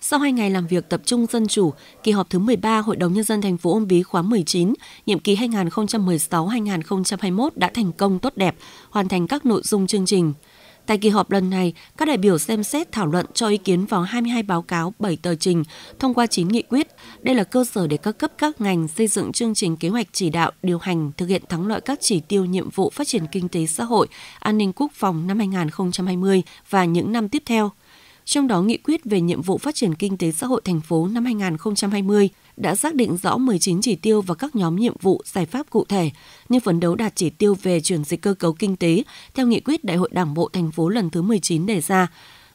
Sau 2 ngày làm việc tập trung dân chủ, kỳ họp thứ 13 Hội đồng nhân dân thành phố Uông Bí khóa 19, nhiệm kỳ 2016-2021 đã thành công tốt đẹp, hoàn thành các nội dung chương trình. Tại kỳ họp lần này, các đại biểu xem xét thảo luận cho ý kiến vào 22 báo cáo, 7 tờ trình, thông qua 9 nghị quyết. Đây là cơ sở để các cấp các ngành xây dựng chương trình kế hoạch chỉ đạo, điều hành, thực hiện thắng lợi các chỉ tiêu nhiệm vụ phát triển kinh tế xã hội, an ninh quốc phòng năm 2020 và những năm tiếp theo – trong đó nghị quyết về nhiệm vụ phát triển kinh tế xã hội thành phố năm 2020 đã xác định rõ 19 chỉ tiêu và các nhóm nhiệm vụ giải pháp cụ thể như phấn đấu đạt chỉ tiêu về chuyển dịch cơ cấu kinh tế theo nghị quyết Đại hội Đảng bộ thành phố lần thứ 19 đề ra,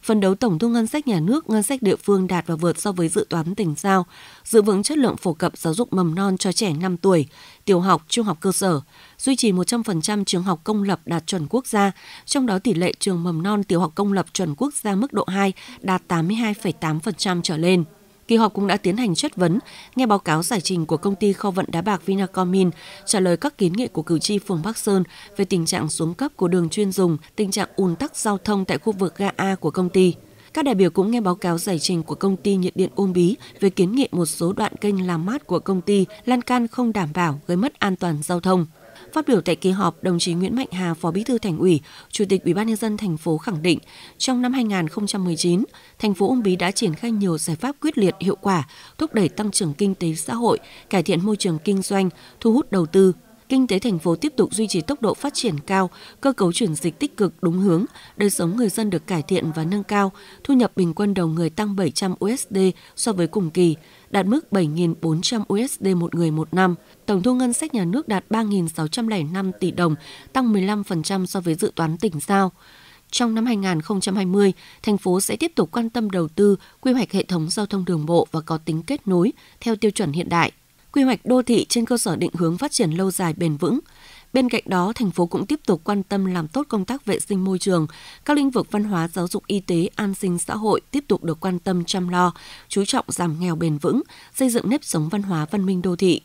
phấn đấu tổng thu ngân sách nhà nước, ngân sách địa phương đạt và vượt so với dự toán tỉnh giao, giữ vững chất lượng phổ cập giáo dục mầm non cho trẻ 5 tuổi, tiểu học, trung học cơ sở, duy trì 100% trường học công lập đạt chuẩn quốc gia, trong đó tỷ lệ trường mầm non tiểu học công lập chuẩn quốc gia mức độ 2 đạt 82,8% trở lên. Kỳ họp cũng đã tiến hành chất vấn, nghe báo cáo giải trình của công ty kho vận đá bạc Vinacomin trả lời các kiến nghị của cử tri phường Bắc Sơn về tình trạng xuống cấp của đường chuyên dùng, tình trạng ùn tắc giao thông tại khu vực ga A của công ty. Các đại biểu cũng nghe báo cáo giải trình của công ty nhiệt điện Uông Bí về kiến nghị một số đoạn kênh làm mát của công ty lan can không đảm bảo gây mất an toàn giao thông. Phát biểu tại kỳ họp, đồng chí Nguyễn Mạnh Hà, Phó Bí thư Thành ủy, Chủ tịch Ủy ban nhân dân thành phố khẳng định, trong năm 2019, thành phố Uông Bí đã triển khai nhiều giải pháp quyết liệt hiệu quả, thúc đẩy tăng trưởng kinh tế xã hội, cải thiện môi trường kinh doanh, thu hút đầu tư, kinh tế thành phố tiếp tục duy trì tốc độ phát triển cao, cơ cấu chuyển dịch tích cực đúng hướng, đời sống người dân được cải thiện và nâng cao, thu nhập bình quân đầu người tăng 700 USD so với cùng kỳ, đạt mức 7.400 USD một người một năm. Tổng thu ngân sách nhà nước đạt 3.605 tỷ đồng, tăng 15% so với dự toán tỉnh giao. Trong năm 2020, thành phố sẽ tiếp tục quan tâm đầu tư, quy hoạch hệ thống giao thông đường bộ và có tính kết nối theo tiêu chuẩn hiện đại quy hoạch đô thị trên cơ sở định hướng phát triển lâu dài bền vững. Bên cạnh đó, thành phố cũng tiếp tục quan tâm làm tốt công tác vệ sinh môi trường, các lĩnh vực văn hóa, giáo dục, y tế, an sinh xã hội tiếp tục được quan tâm chăm lo, chú trọng giảm nghèo bền vững, xây dựng nếp sống văn hóa văn minh đô thị.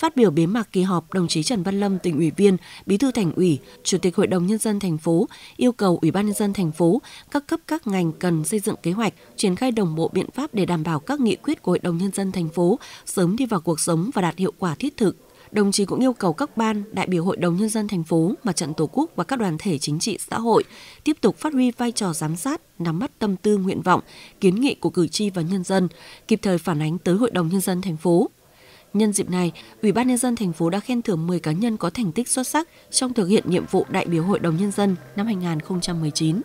Phát biểu bế mạc kỳ họp, đồng chí Trần Văn Lâm, tỉnh ủy viên, Bí thư Thành ủy, Chủ tịch Hội đồng nhân dân thành phố yêu cầu Ủy ban nhân dân thành phố, các cấp các ngành cần xây dựng kế hoạch, triển khai đồng bộ biện pháp để đảm bảo các nghị quyết của Hội đồng nhân dân thành phố sớm đi vào cuộc sống và đạt hiệu quả thiết thực, đồng chí cũng yêu cầu các ban, đại biểu Hội đồng Nhân dân thành phố, Mặt trận Tổ quốc và các đoàn thể chính trị xã hội tiếp tục phát huy vai trò giám sát, nắm bắt tâm tư nguyện vọng, kiến nghị của cử tri và nhân dân, kịp thời phản ánh tới Hội đồng Nhân dân thành phố. Nhân dịp này, Ủy ban nhân dân thành phố đã khen thưởng 10 cá nhân có thành tích xuất sắc trong thực hiện nhiệm vụ đại biểu Hội đồng nhân dân năm 2019.